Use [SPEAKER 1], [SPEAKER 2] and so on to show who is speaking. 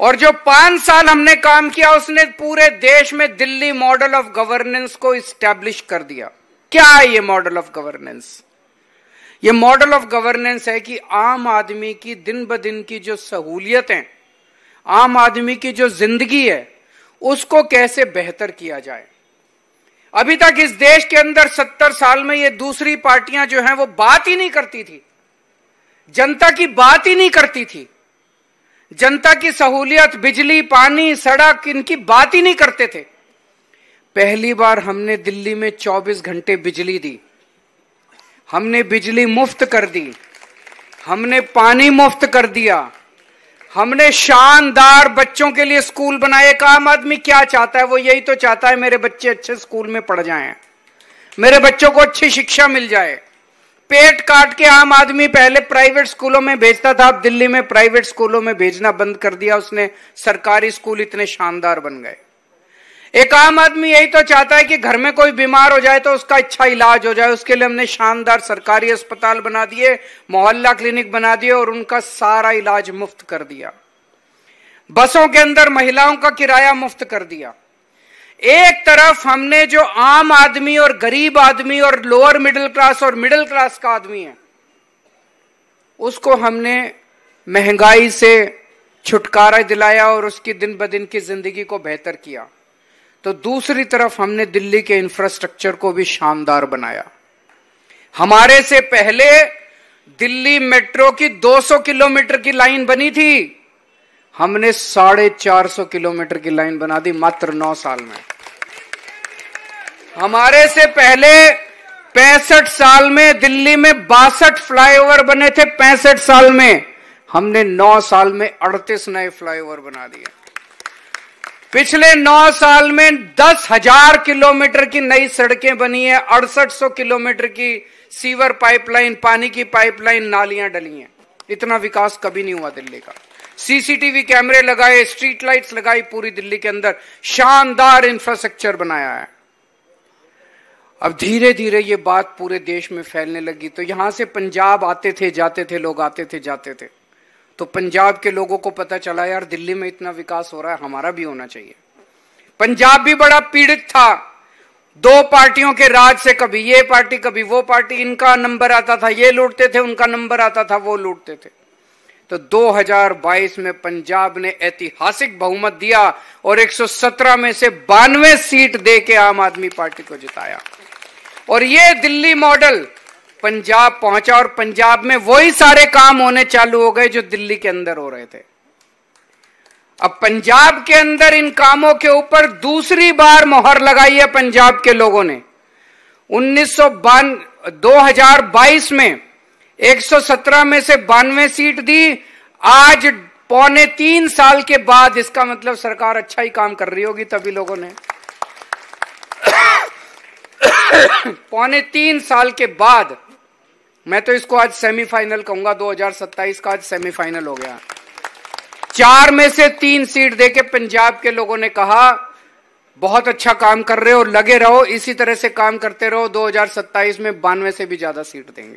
[SPEAKER 1] और जो पांच साल हमने काम किया उसने पूरे देश में दिल्ली मॉडल ऑफ गवर्नेंस को स्टैब्लिश कर दिया क्या है ये मॉडल ऑफ गवर्नेंस ये मॉडल ऑफ गवर्नेंस है कि आम आदमी की दिन ब दिन की जो सहूलियतें आम आदमी की जो जिंदगी है उसको कैसे बेहतर किया जाए अभी तक इस देश के अंदर सत्तर साल में ये दूसरी पार्टियां जो हैं वो बात ही नहीं करती थी जनता की बात ही नहीं करती थी जनता की सहूलियत बिजली पानी सड़क इनकी बात ही नहीं करते थे पहली बार हमने दिल्ली में 24 घंटे बिजली दी हमने बिजली मुफ्त कर दी हमने पानी मुफ्त कर दिया हमने शानदार बच्चों के लिए स्कूल बनाए एक आम आदमी क्या चाहता है वो यही तो चाहता है मेरे बच्चे अच्छे स्कूल में पढ़ जाएं मेरे बच्चों को अच्छी शिक्षा मिल जाए पेट काट के आम आदमी पहले प्राइवेट स्कूलों में भेजता था अब दिल्ली में प्राइवेट स्कूलों में भेजना बंद कर दिया उसने सरकारी स्कूल इतने शानदार बन गए एक आम आदमी यही तो चाहता है कि घर में कोई बीमार हो जाए तो उसका अच्छा इलाज हो जाए उसके लिए हमने शानदार सरकारी अस्पताल बना दिए मोहल्ला क्लिनिक बना दिए और उनका सारा इलाज मुफ्त कर दिया बसों के अंदर महिलाओं का किराया मुफ्त कर दिया एक तरफ हमने जो आम आदमी और गरीब आदमी और लोअर मिडिल क्लास और मिडिल क्लास का आदमी है उसको हमने महंगाई से छुटकारा दिलाया और उसकी दिन ब दिन की जिंदगी को बेहतर किया तो दूसरी तरफ हमने दिल्ली के इंफ्रास्ट्रक्चर को भी शानदार बनाया हमारे से पहले दिल्ली मेट्रो की 200 किलोमीटर की लाइन बनी थी हमने साढ़े चार सौ किलोमीटर की लाइन बना दी मात्र नौ साल में हमारे से पहले पैंसठ साल में दिल्ली में बासठ फ्लाईओवर बने थे पैंसठ साल में हमने नौ साल में अड़तीस नए फ्लाईओवर बना दिए पिछले नौ साल में दस हजार किलोमीटर की नई सड़कें बनी है अड़सठ सौ किलोमीटर की सीवर पाइपलाइन पानी की पाइपलाइन नालियां डली हैं इतना विकास कभी नहीं हुआ दिल्ली का सीसीटीवी कैमरे लगाए स्ट्रीट लाइट्स लगाई पूरी दिल्ली के अंदर शानदार इंफ्रास्ट्रक्चर बनाया है अब धीरे धीरे ये बात पूरे देश में फैलने लगी तो यहां से पंजाब आते थे जाते थे लोग आते थे जाते थे तो पंजाब के लोगों को पता चला यार दिल्ली में इतना विकास हो रहा है हमारा भी होना चाहिए पंजाब भी बड़ा पीड़ित था दो पार्टियों के राज से कभी ये पार्टी कभी वो पार्टी इनका नंबर आता था ये लूटते थे उनका नंबर आता था वो लूटते थे तो 2022 में पंजाब ने ऐतिहासिक बहुमत दिया और 117 में से बानवे सीट दे के आम आदमी पार्टी को जिताया और ये दिल्ली मॉडल पंजाब पहुंचा और पंजाब में वही सारे काम होने चालू हो गए जो दिल्ली के अंदर हो रहे थे अब पंजाब के अंदर इन कामों के ऊपर दूसरी बार मोहर लगाई है पंजाब के लोगों ने उन्नीस सौ में 117 में से बानवे सीट दी आज पौने तीन साल के बाद इसका मतलब सरकार अच्छा ही काम कर रही होगी तभी लोगों ने पौने तीन साल के बाद मैं तो इसको आज सेमीफाइनल कहूंगा 2027 का आज सेमीफाइनल हो गया चार में से तीन सीट देके पंजाब के लोगों ने कहा बहुत अच्छा काम कर रहे हो लगे रहो इसी तरह से काम करते रहो 2027 में बानवे से भी ज्यादा सीट देंगे